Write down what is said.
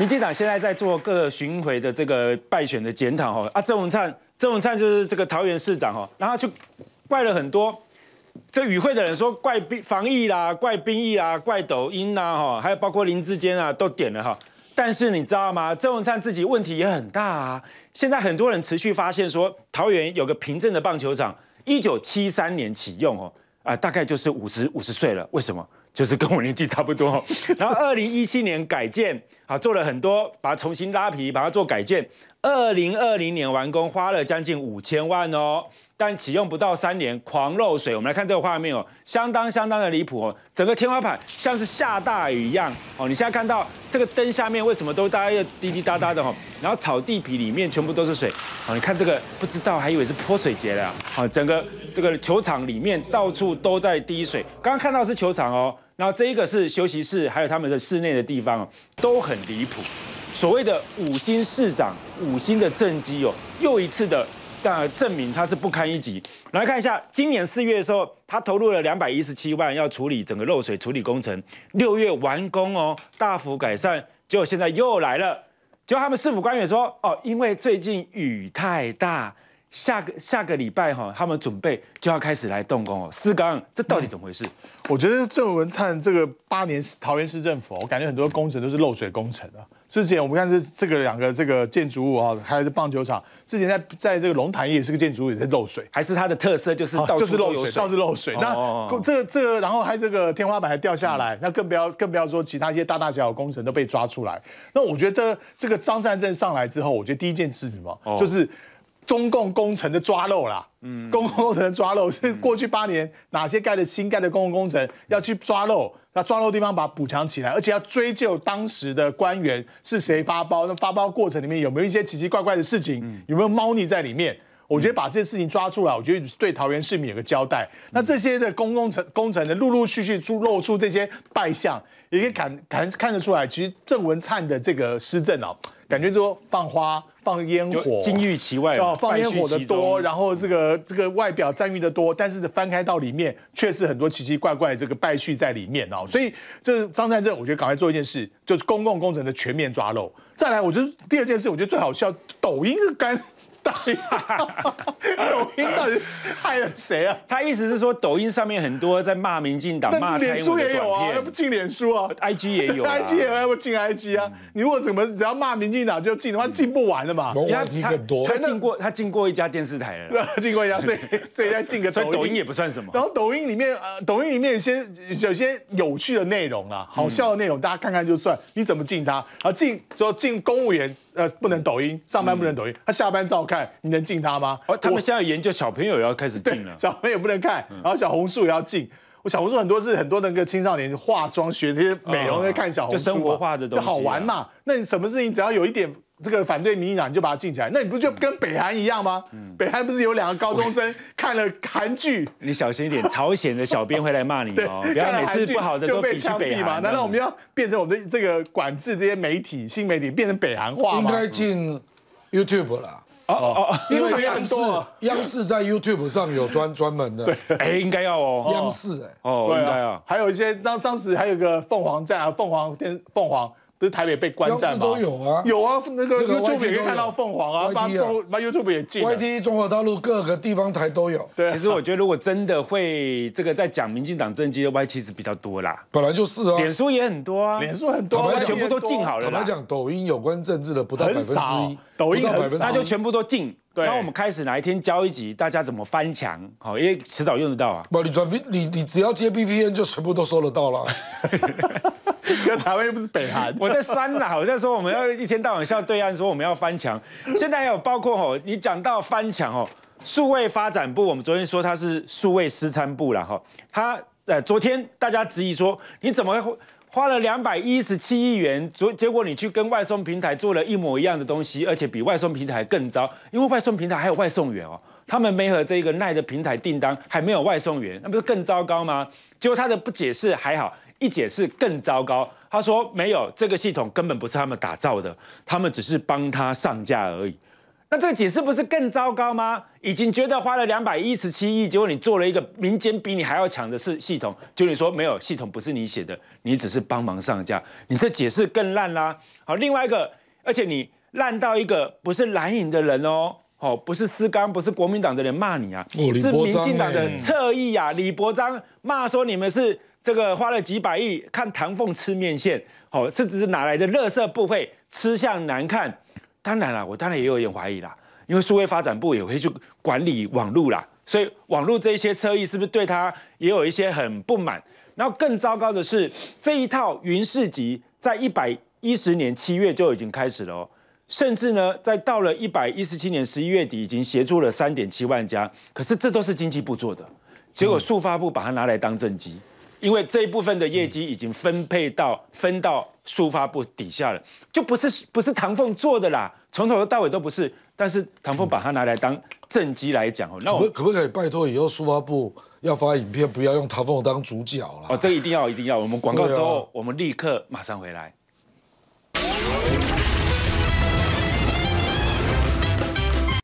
民进党现在在做各巡回的这个败选的检讨哈啊，郑文灿，郑文灿就是这个桃园市长哈，然后就怪了很多这与会的人说怪兵防疫啦，怪兵役啦，怪抖音呐哈，还有包括林志坚啊都点了哈，但是你知道吗？郑文灿自己问题也很大啊，现在很多人持续发现说桃园有个平镇的棒球场，一九七三年启用哦啊，大概就是五十五十岁了，为什么？就是跟我年纪差不多，然后二零一七年改建，啊，做了很多，把它重新拉皮，把它做改建，二零二零年完工，花了将近五千万哦。但启用不到三年，狂漏水。我们来看这个画面哦，相当相当的离谱哦，整个天花板像是下大雨一样哦。你现在看到这个灯下面为什么都大家要滴滴答答的哦？然后草地皮里面全部都是水哦。你看这个不知道还以为是泼水节了哦。整个这个球场里面到处都在滴水。刚刚看到是球场哦，然后这一个是休息室，还有他们的室内的地方哦，都很离谱。所谓的五星市长，五星的政绩哦，又一次的。但证明他是不堪一击。来看一下，今年四月的时候，他投入了两百一十七万，要处理整个漏水处理工程，六月完工哦，大幅改善，结果现在又来了。就他们市府官员说，哦，因为最近雨太大。下个下个礼拜哈，他们准备就要开始来动工哦。四刚，这到底怎么回事？我觉得郑文灿这个八年桃园市政府，我感觉很多工程都是漏水工程了。之前我们看这这个两个这个建筑物啊，还有棒球场，之前在在这个龙潭也是个建筑物也在漏水，还是它的特色就是到处漏水，到处漏水。那这这然后还这个天花板掉下来，那更不要更不要说其他一些大大小小工程都被抓出来。那我觉得这个张善政上来之后，我觉得第一件事什么，就是。公共工程的抓漏啦，嗯，公共工程抓漏是过去八年哪些盖的新盖的公共工程要去抓漏，那抓漏地方把补强起来，而且要追究当时的官员是谁发包，那发包过程里面有没有一些奇奇怪怪的事情，有没有猫腻在里面？我觉得把这些事情抓住了，我觉得对桃园市民有个交代。那这些的公共程工程的陆陆续续出露出这些败相，也可以看看看得出来，其实郑文灿的这个施政哦。感觉说放花放烟火，金玉其外，哦，放烟火的多，然后这个这个外表赞誉的多，但是翻开到里面，却是很多奇奇怪怪这个败絮在里面哦。所以这张三振，我觉得赶快做一件事，就是公共工程的全面抓漏。再来，我觉得第二件事，我觉得最好笑，抖音是干。抖音到底害了谁啊？他意思是说，抖音上面很多在骂民进党，骂脸书也有啊，不进脸书啊？IG 也有，IG 也要不进 IG 啊？你如果怎么只要骂民进党就进的话，进不完了嘛？他看多，他进过，他进过一家电视台了，进过一家，所以所以再进个，所以抖音也不算什么。然后抖音里面啊，抖音里面有些有些有趣的内容啦，好笑的内容，大家看看就算。你怎么进他？后进就进公务员。呃，不能抖音，上班不能抖音，他下班照看，你能禁他吗？哦，他们现在研究小朋友也要开始禁了，小朋友不能看，然后小红书也要禁。我小红书很多是很多那个青少年化妆学那些美容在看小红书生活化的东西，好玩嘛？那你什么事情只要有一点。这个反对民进党，你就把它禁起来，那你不就跟北韩一样吗？北韩不是有两个高中生看了韩剧？你小心一点，朝鲜的小编会来骂你哦。不要每次不好的都被枪毙吗？难道我们要变成我们的这个管制这些媒体、新媒体，变成北韩化吗？应该进 YouTube 了，哦哦，因为央视央视在 YouTube 上有专专门的。对，哎，应该要哦，央视哎，哦，应该啊。还有一些当当时还有个凤凰在啊，凤凰天凤凰。不是台北被关站吗？都有啊，有啊，那个 YouTube 也可以看到凤凰啊，YT、y o u t u b e 也进。YT 中国大陆各个地方台都有。对，其实我觉得如果真的会这个在讲民进党政绩的 YT 是比较多啦。本来就是啊。脸书也很多啊，脸书很多。全部都进好了吧？讲抖音有关政治的不到百分之一，抖音很少，那就全部都进。对。然后我们开始哪一天教一集大家怎么翻墙？好，因为迟早用得到啊。不，你转你你只要接 VPN 就全部都收得到了。台湾又不是北韩，我在酸呐！我在说我们要一天到晚笑对岸，说我们要翻墙。现在还有包括吼你讲到翻墙哦，数位发展部，我们昨天说它是数位私参部了哈。他呃，昨天大家质疑说，你怎么花了两百一十七亿元，昨结果你去跟外送平台做了一模一样的东西，而且比外送平台更糟，因为外送平台还有外送员哦，他们没和这个奈的平台订单，还没有外送员，那不是更糟糕吗？结果他的不解释还好。一解释更糟糕，他说没有这个系统根本不是他们打造的，他们只是帮他上架而已。那这个解释不是更糟糕吗？已经觉得花了两百一十七亿，结果你做了一个民间比你还要强的系系统，就你说没有系统不是你写的，你只是帮忙上架，你这解释更烂啦。好，另外一个，而且你烂到一个不是蓝营的人哦，哦，不是司刚，不是国民党的人骂你啊，是民进党的侧翼啊，李伯章骂说你们是。这个花了几百亿看唐凤吃面线，哦，甚至是哪来的垃色部会吃相难看，当然了，我当然也有一点怀疑啦，因为数位发展部也会去管理网路啦，所以网路这些车议是不是对他也有一些很不满？然后更糟糕的是，这一套云市集在一百一十年七月就已经开始了，哦。甚至呢，在到了一百一十七年十一月底已经协助了三点七万家，可是这都是经济部做的，结果速发部把它拿来当政绩。因为这一部分的业绩已经分配到分到书发部底下了，就不是不是唐凤做的啦，从头到尾都不是。但是唐凤把它拿来当政绩来讲哦。那们可不可以拜托以后书发部要发影片，不要用唐凤当主角了？哦，这一定要一定要。我们广告之后，我们立刻马上回来。